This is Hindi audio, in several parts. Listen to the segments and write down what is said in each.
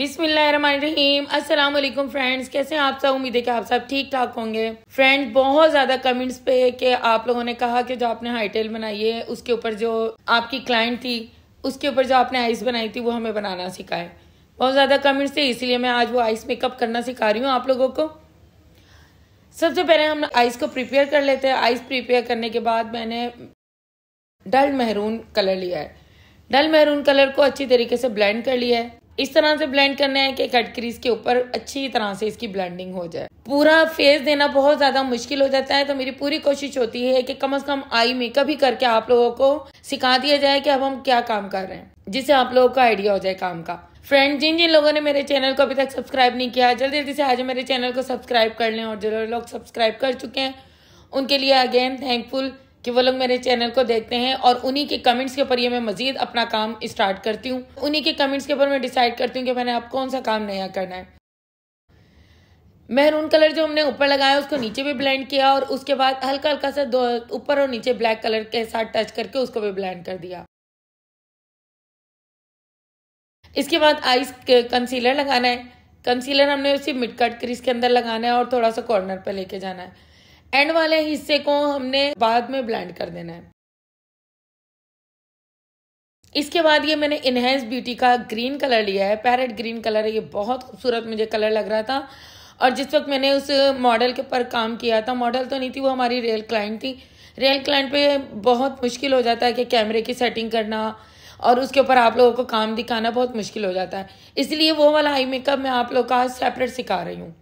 बिस्मिल्लाम अस्सलाम वालेकुम फ्रेंड्स कैसे हैं आप सब उम्मीद है कि आप सब ठीक ठाक होंगे फ्रेंड्स बहुत ज़्यादा कमेंट्स पे कि आप लोगों ने कहा कि जो आपने हाईटेल बनाई है उसके ऊपर जो आपकी क्लाइंट थी उसके ऊपर जो आपने आइस बनाई थी वो हमें बनाना सिखाए बहुत ज़्यादा कमेंट्स थे इसलिए मैं आज वो आइस मेकअप करना सिखा रही हूँ आप लोगों को सबसे पहले हम आइस को प्रिपेयर कर लेते हैं आइस प्रिपेयर करने के बाद मैंने डल मेहरून कलर लिया है डल मेहरून कलर को अच्छी तरीके से ब्लेंड कर लिया है इस तरह से ब्लेंड करना है कि कट क्रीज के ऊपर अच्छी तरह से इसकी ब्लेंडिंग हो जाए पूरा फेस देना बहुत ज़्यादा मुश्किल हो जाता है तो मेरी पूरी कोशिश होती है कि कम से कम आई मेकअप ही करके आप लोगों को सिखा दिया जाए कि अब हम क्या काम कर रहे हैं जिससे आप लोगों का आइडिया हो जाए काम का फ्रेंड जिन जिन लोगों ने मेरे चैनल को अभी तक सब्सक्राइब नहीं किया जल्दी जल्दी से आज मेरे चैनल को सब्सक्राइब कर लें और जो लोग सब्सक्राइब कर चुके हैं उनके लिए अगेन थैंकफुल कि वो लोग मेरे चैनल को देखते हैं और उन्हीं के कमेंट्स के ऊपर ये मैं मजीद अपना काम स्टार्ट करती हूँ उन्हीं के कमेंट्स के ऊपर मैं डिसाइड करती हूँ कि मैंने अब कौन सा काम नया करना है मेहरून कलर जो हमने ऊपर लगाया उसको नीचे भी ब्लेंड किया और उसके बाद हल्का हल्का सा दो ऊपर और नीचे ब्लैक कलर के साथ टच करके उसको भी ब्लेंड कर दिया इसके बाद आइस कंसीलर लगाना है कंसीलर हमने उसी मिड कट क्रीज के अंदर लगाना है और थोड़ा सा कॉर्नर पर लेके जाना है एंड वाले हिस्से को हमने बाद में ब्लेंड कर देना है इसके बाद ये मैंने इनहेंस ब्यूटी का ग्रीन कलर लिया है पैरेट ग्रीन कलर है ये बहुत खूबसूरत मुझे कलर लग रहा था और जिस वक्त मैंने उस मॉडल के ऊपर काम किया था मॉडल तो नहीं थी वो हमारी रियल क्लाइंट थी रियल क्लाइंट पे बहुत मुश्किल हो जाता है कि कैमरे की सेटिंग करना और उसके ऊपर आप लोगों को काम दिखाना बहुत मुश्किल हो जाता है इसलिए वो वाला आई मेकअप मैं आप लोग का सेपरेट सिखा रही हूँ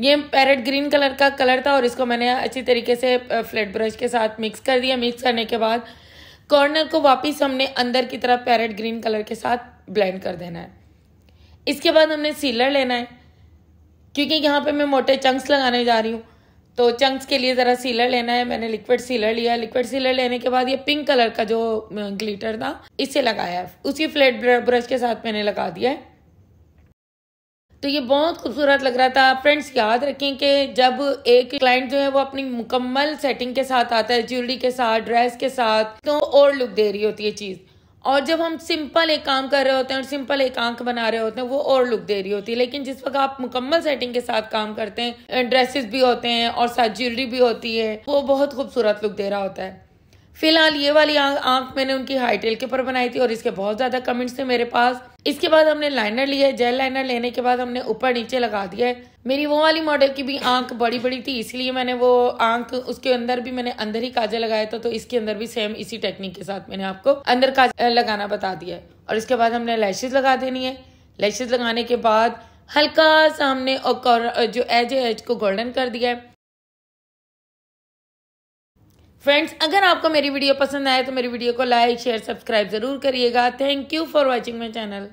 ये पैरेट ग्रीन कलर का कलर था और इसको मैंने अच्छी तरीके से फ्लैट ब्रश के साथ मिक्स कर दिया मिक्स करने के बाद कॉर्नर को वापस हमने अंदर की तरफ पैरेट ग्रीन कलर के साथ ब्लेंड कर देना है इसके बाद हमने सीलर लेना है क्योंकि यहाँ पे मैं मोटे चंक्स लगाने जा रही हूँ तो चंक्स के लिए ज़रा सीलर लेना है मैंने लिक्विड सीलर लिया लिक्विड सीलर लेने के बाद ये पिंक कलर का जो ग्लिटर था इसे लगाया है उसी फ्लैट ब्रश के साथ मैंने लगा दिया है तो ये बहुत खूबसूरत लग रहा था फ्रेंड्स याद रखें कि जब एक क्लाइंट जो है वो अपनी मुकम्मल सेटिंग के साथ आता है ज्वेलरी के साथ ड्रेस के साथ तो और लुक दे रही होती है चीज़ और जब हम सिंपल एक काम कर रहे होते हैं और सिंपल एक आंख बना रहे होते हैं वो और लुक दे रही होती है लेकिन जिस वक्त आप मुकम्मल सेटिंग के साथ काम करते हैं ड्रेसेस भी होते हैं और साथ ज्वेलरी भी होती है वो बहुत खूबसूरत लुक दे रहा होता है फिलहाल ये वाली आंख मैंने उनकी हाईटेल के ऊपर बनाई थी और इसके बहुत ज्यादा कमेंट्स थे मेरे पास इसके बाद हमने लाइनर लिया है जेल लाइनर लेने के बाद हमने ऊपर नीचे लगा दिया है मेरी वो वाली मॉडल की भी आंख बड़ी बड़ी थी इसलिए मैंने वो आंख उसके अंदर भी मैंने अंदर ही काजल लगाया था तो इसके अंदर भी सेम इसी टेक्निक के साथ मैंने आपको अंदर काजल लगाना बता दिया है और इसके बाद हमने लैशेज लगा देनी है लैशेज लगाने के बाद हल्का सा हमने जो एज एज को गोल्डन कर दिया है फ्रेंड्स अगर आपको मेरी वीडियो पसंद आए तो मेरी वीडियो को लाइक शेयर सब्सक्राइब जरूर करिएगा thank you for watching my channel